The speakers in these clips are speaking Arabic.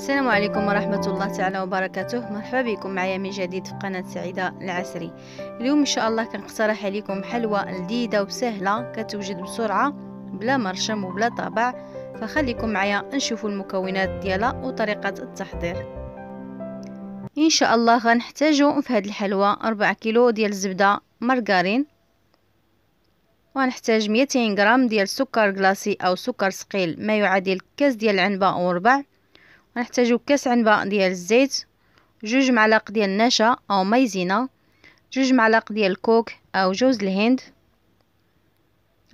السلام عليكم ورحمة الله تعالى وبركاته مرحبا بكم معايا من جديد في قناة سعيدة العسري اليوم إن شاء الله كنقترح عليكم حلوى لذيذة وسهلة كتوجد بسرعة بلا مرشم وبلا طابع فخليكم معايا نشوفوا المكونات ديالها وطريقة التحضير إن شاء الله غنحتاجو في هاد الحلوى 4 كيلو ديال الزبدة مارغارين ونحتاج 200 غرام ديال سكر غلاسي أو سكر ثقيل ما يعادل كاس ديال العنبة وربع غنحتاجو كاس عنبه ديال الزيت جوج معالق ديال النشا او مايزينا جوج معالق ديال الكوك او جوز الهند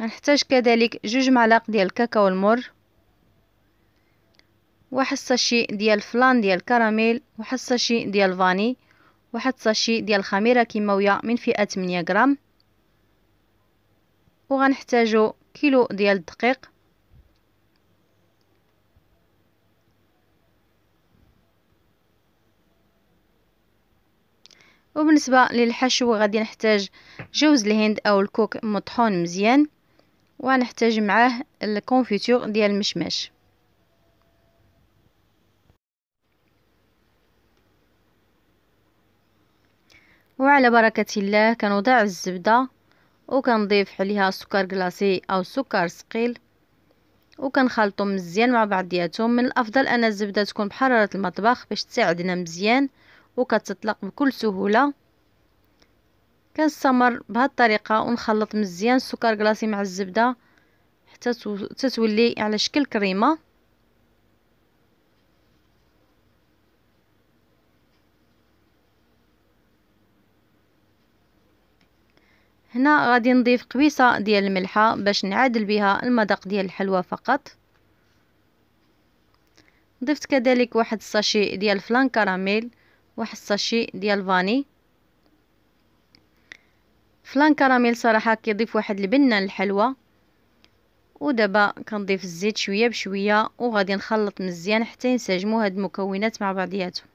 غنحتاج كذلك جوج معالق ديال الكاكاو المر واحد صاشي ديال فلان ديال الكراميل واحد صاشي ديال الفاني واحد صاشي ديال الخميره كيماويه من فئه 8 غرام وغنحتاجو كيلو ديال الدقيق وبالنسبة للحشو غادي نحتاج جوز الهند او الكوك مطحون مزيان ونحتاج معاه الكونفيتور ديال المشماش وعلى بركة الله كنوضع الزبدة وكنضيف عليها سكر كلاصي او سكر سقيل وكنخلطهم مزيان مع بعضياتهم من الافضل ان الزبده تكون بحراره المطبخ باش تساعدنا مزيان وكتطلق بكل سهوله كنستمر بهاد الطريقه ونخلط مزيان السكر كلاصي مع الزبده حتى تتولي على شكل كريمه هنا غادي نضيف قبيصه ديال الملحه باش نعادل بها المذاق ديال الحلوى فقط ضفت كذلك واحد الساشي ديال فلان كراميل واحد الساشي ديال فاني فلان كراميل صراحه كيضيف واحد البنه للحلوى ودابا كنضيف الزيت شويه بشويه وغادي نخلط مزيان حتى ينسجموا هاد المكونات مع بعضياتهم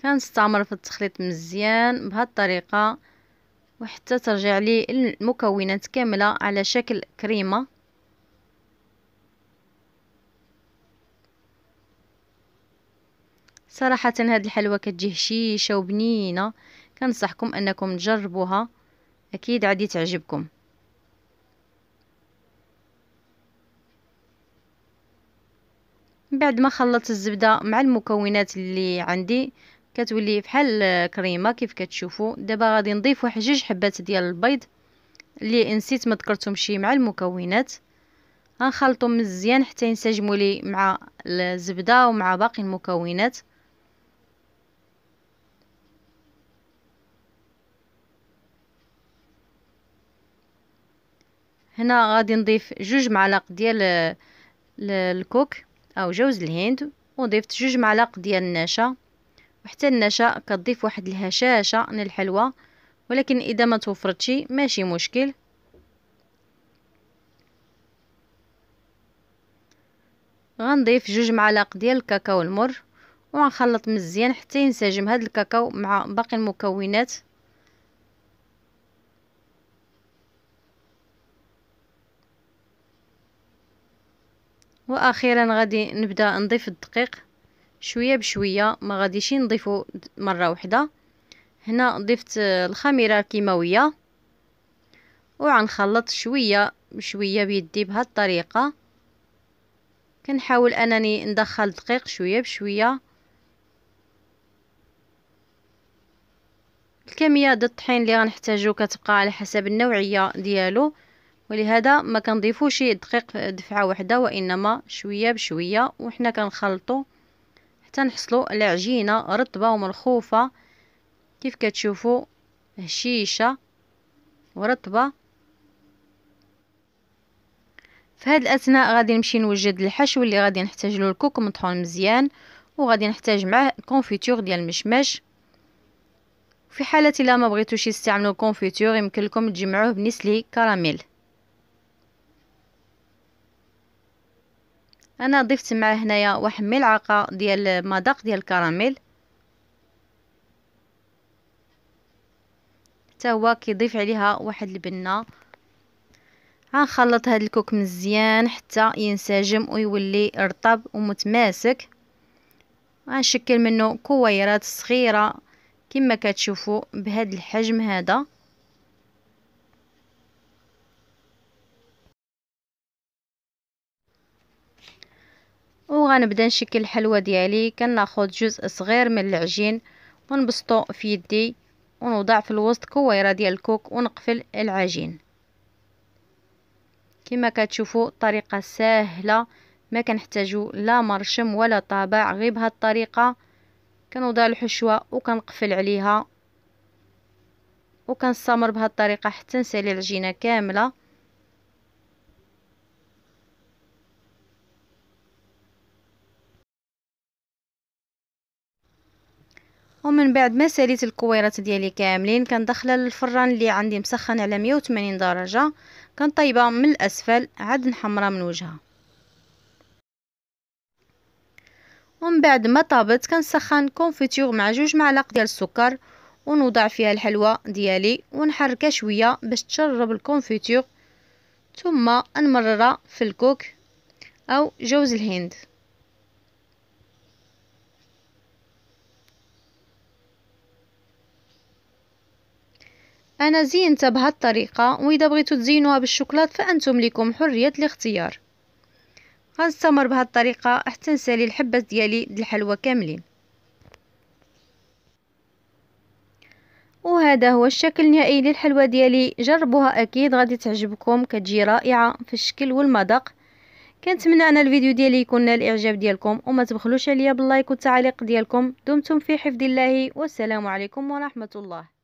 كنستعمر في التخليط مزيان بهاد الطريقه وحتى ترجع لي المكونات كامله على شكل كريمه صراحه هاد الحلوى كتجي هشيشه وبنينه كنصحكم انكم تجربوها اكيد عادي تعجبكم بعد ما خلطت الزبده مع المكونات اللي عندي كتولي بحال كريمه كيف كتشوفوا دابا غادي نضيف واحد جوج حبات ديال البيض اللي نسيت ما ذكرتهمش مع المكونات غنخلطهم مزيان حتى ينسجموا لي مع الزبده ومع باقي المكونات هنا غادي نضيف جوج معالق ديال الكوك او جوز الهند وضيفت جوج معالق ديال النشا وحتى النشا كتضيف واحد الهشاشه للحلوه ولكن اذا ما توفرتش ماشي مشكل غنضيف جوج معالق ديال الكاكاو المر وغنخلط مزيان حتى ينسجم هذا الكاكاو مع باقي المكونات واخيرا غادي نبدا نضيف الدقيق شويه بشويه ما غاديش نضيفو مره واحده هنا ضفت الخميره الكيماويه وغنخلط شويه بشويه بيدي بهاد الطريقه كنحاول انني ندخل الدقيق شويه بشويه الكميه ديال الطحين اللي غنحتاجو كتبقى على حسب النوعيه ديالو ولهذا ما كنضيفوش دقيق دفعه واحده وانما شويه بشويه وحنا كنخلطو حتى نحصلوا على عجينه رطبه ومرخوفه كيف كتشوفوا هشيشه ورطبه في هاد الاثناء غادي نمشي نوجد الحشو اللي غادي نحتاج له الكوك مطحون مزيان وغادي نحتاج معاه الكونفيتور ديال المشمش في حاله الا ما بغيتوش تستعملوا الكونفيتور يمكن لكم تجمعوه بنسلي كراميل انا ضفت معاه هنايا واحد ملعقه ديال مذاق ديال الكراميل حتى هو كيضيف عليها واحد البنه غنخلط هاد الكوك مزيان حتى ينسجم ويولي رطب ومتماسك غنشكل منه كويرات صغيره كما كتشوفوا بهاد الحجم هذا وغنبدا نشكل الحلوى ديالي كناخذ جزء صغير من العجين ونبسطو في يدي ونوضع في الوسط كويره ديال الكوك ونقفل العجين كما كتشوفوا طريقه سهله ما كنحتاجو لا مرشم ولا طابع غير بهاد الطريقه كنوضع الحشوه وكنقفل عليها وكنستمر بهاد الطريقه حتى نسالي العجينه كامله ومن بعد ما ساليت الكويرات ديالي كاملين كندخلها للفران اللي عندي مسخن على 180 درجه كنطيبها من الاسفل عاد نحمرها من وجهها ومن بعد ما طابت كنسخن كونفيتور مع جوج معالق ديال السكر ونوضع فيها الحلوى ديالي ونحركها شويه باش تشرب الكونفيتور ثم نمررها في الكوك او جوز الهند أنا زينتها الطريقه وإذا بغيتو تزينوها بالشوكولات فأنتم لكم حرية الاختيار غنستمر الطريقه حتى نسالي الحبات ديالي الحلوى كاملين وهذا هو الشكل النهائي للحلوى ديالي جربوها اكيد غادي تعجبكم كتجي رائعه في الشكل والمذاق كنتمنى ان الفيديو ديالي يكون نال الاعجاب ديالكم وما تبخلوش عليا باللايك والتعليق ديالكم دمتم في حفظ الله والسلام عليكم ورحمه الله